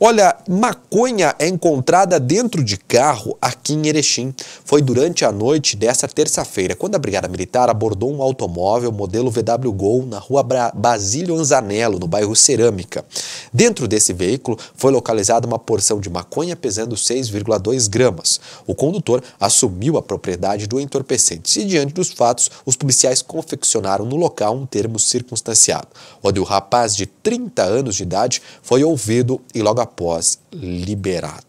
Olha, maconha é encontrada dentro de carro aqui em Erechim. Foi durante a noite desta terça-feira, quando a Brigada Militar abordou um automóvel modelo VW Gol na rua Basílio Anzanello, no bairro Cerâmica. Dentro desse veículo foi localizada uma porção de maconha pesando 6,2 gramas. O condutor assumiu a propriedade do entorpecente e, diante dos fatos, os policiais confeccionaram no local um termo circunstanciado, onde o rapaz de 30 anos de idade foi ouvido e logo logo após liberado.